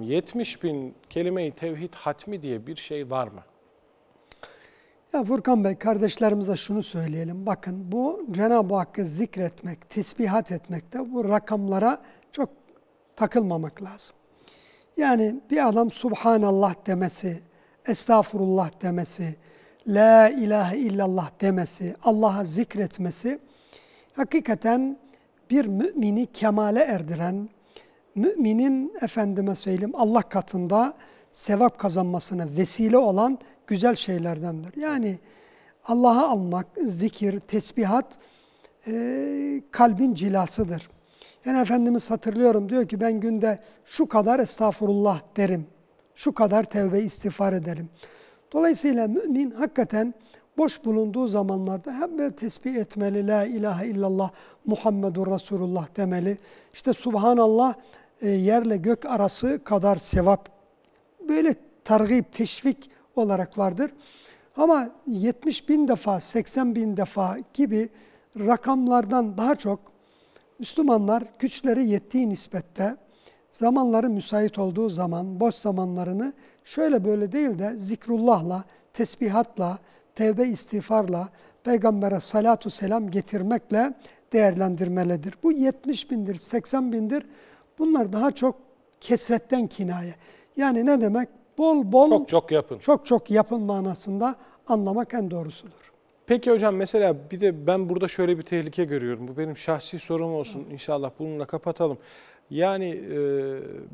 70 bin kelimeyi tevhid hatmi diye bir şey var mı? Ya Furkan Bey kardeşlerimize şunu söyleyelim. Bakın bu Cenab-ı Hakk'ı zikretmek, tesbihat etmekte bu rakamlara çok takılmamak lazım. Yani bir adam Subhanallah demesi, Estağfurullah demesi, La ilahe illallah demesi, Allah'a zikretmesi hakikaten bir mümini kemale erdiren, müminin efendime söyleyeyim Allah katında sevap kazanmasına vesile olan güzel şeylerdendir. Yani Allah'a almak, zikir, tesbihat e, kalbin cilasıdır. Yani Efendimiz hatırlıyorum diyor ki ben günde şu kadar estağfurullah derim, şu kadar tevbe istiğfar ederim. Dolayısıyla mümin hakikaten boş bulunduğu zamanlarda hem böyle tesbih etmeli, la ilahe illallah Muhammedur Resulullah demeli, İşte Subhanallah e, yerle gök arası kadar sevap. Böyle targip, teşvik olarak vardır. Ama 70 bin defa, 80 bin defa gibi rakamlardan daha çok Müslümanlar güçleri yettiği nispette zamanları müsait olduğu zaman boş zamanlarını şöyle böyle değil de zikrullahla, tesbihatla, tevbe istiğfarla, peygambere salatu selam getirmekle değerlendirmelidir. Bu 70 bindir, 80 bindir. Bunlar daha çok kesretten kinaye. Yani ne demek? Bol bol çok çok yapın. Çok çok yapın manasında anlamak en doğrusudur. Peki hocam mesela bir de ben burada şöyle bir tehlike görüyorum. Bu benim şahsi sorum olsun inşallah bununla kapatalım. Yani e,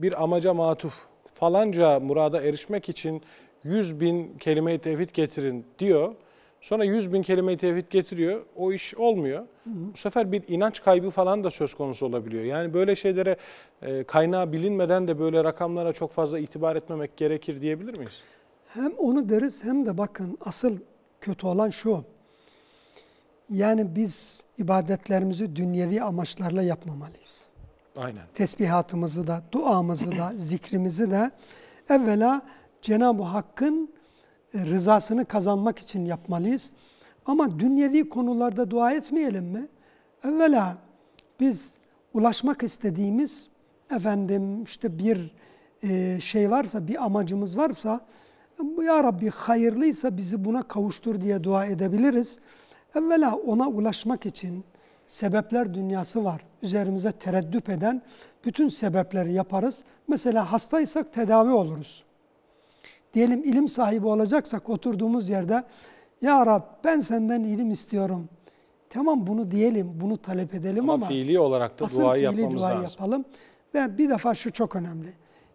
bir amaca matuf falanca murada erişmek için 100 bin kelime-i tevhid getirin diyor. Sonra 100 bin kelime-i tevhid getiriyor. O iş olmuyor. Bu sefer bir inanç kaybı falan da söz konusu olabiliyor. Yani böyle şeylere e, kaynağı bilinmeden de böyle rakamlara çok fazla itibar etmemek gerekir diyebilir miyiz? Hem onu deriz hem de bakın asıl kötü olan şu. Yani biz ibadetlerimizi dünyevi amaçlarla yapmamalıyız. Aynen. Tesbihatımızı da, duamızı da, zikrimizi de evvela Cenab-ı Hakk'ın e, rızasını kazanmak için yapmalıyız. Ama dünyevi konularda dua etmeyelim mi? Evvela biz ulaşmak istediğimiz efendim işte bir e, şey varsa, bir amacımız varsa bu ya Rabbi hayırlıysa bizi buna kavuştur diye dua edebiliriz. Evvela ona ulaşmak için sebepler dünyası var. Üzerimize tereddüp eden bütün sebepleri yaparız. Mesela hastaysak tedavi oluruz diyelim ilim sahibi olacaksak oturduğumuz yerde ya Rab ben senden ilim istiyorum. Tamam bunu diyelim, bunu talep edelim ama, ama fiili olarak da asıl duayı fiili yapmamız duayı lazım. yapalım. Ve bir defa şu çok önemli.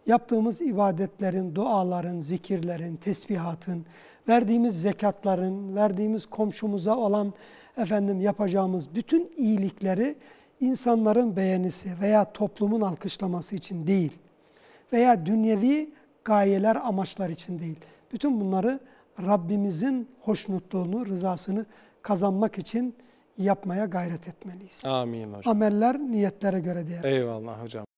Yaptığımız ibadetlerin, duaların, zikirlerin, tesbihatın, verdiğimiz zekatların, verdiğimiz komşumuza olan efendim yapacağımız bütün iyilikleri insanların beğenisi veya toplumun alkışlaması için değil veya dünyevi gayeler, amaçlar için değil. Bütün bunları Rabbimizin hoşnutluğunu, rızasını kazanmak için yapmaya gayret etmeliyiz. Amin hocam. Ameller niyetlere göre değerli. Eyvallah hocam.